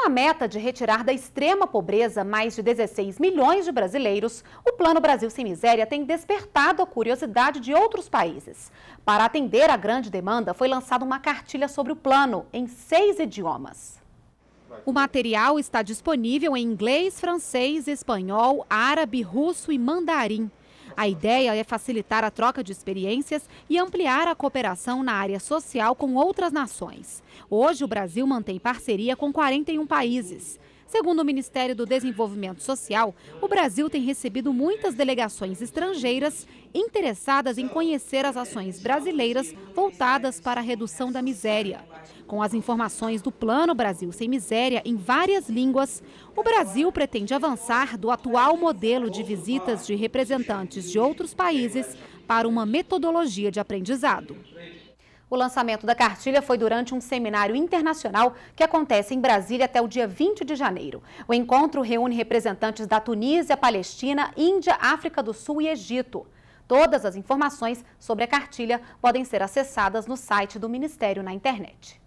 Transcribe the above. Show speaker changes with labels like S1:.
S1: Com a meta de retirar da extrema pobreza mais de 16 milhões de brasileiros, o Plano Brasil Sem Miséria tem despertado a curiosidade de outros países. Para atender à grande demanda, foi lançada uma cartilha sobre o plano em seis idiomas. O material está disponível em inglês, francês, espanhol, árabe, russo e mandarim. A ideia é facilitar a troca de experiências e ampliar a cooperação na área social com outras nações. Hoje, o Brasil mantém parceria com 41 países. Segundo o Ministério do Desenvolvimento Social, o Brasil tem recebido muitas delegações estrangeiras interessadas em conhecer as ações brasileiras voltadas para a redução da miséria. Com as informações do Plano Brasil Sem Miséria em várias línguas, o Brasil pretende avançar do atual modelo de visitas de representantes de outros países para uma metodologia de aprendizado. O lançamento da cartilha foi durante um seminário internacional que acontece em Brasília até o dia 20 de janeiro. O encontro reúne representantes da Tunísia, Palestina, Índia, África do Sul e Egito. Todas as informações sobre a cartilha podem ser acessadas no site do Ministério na internet.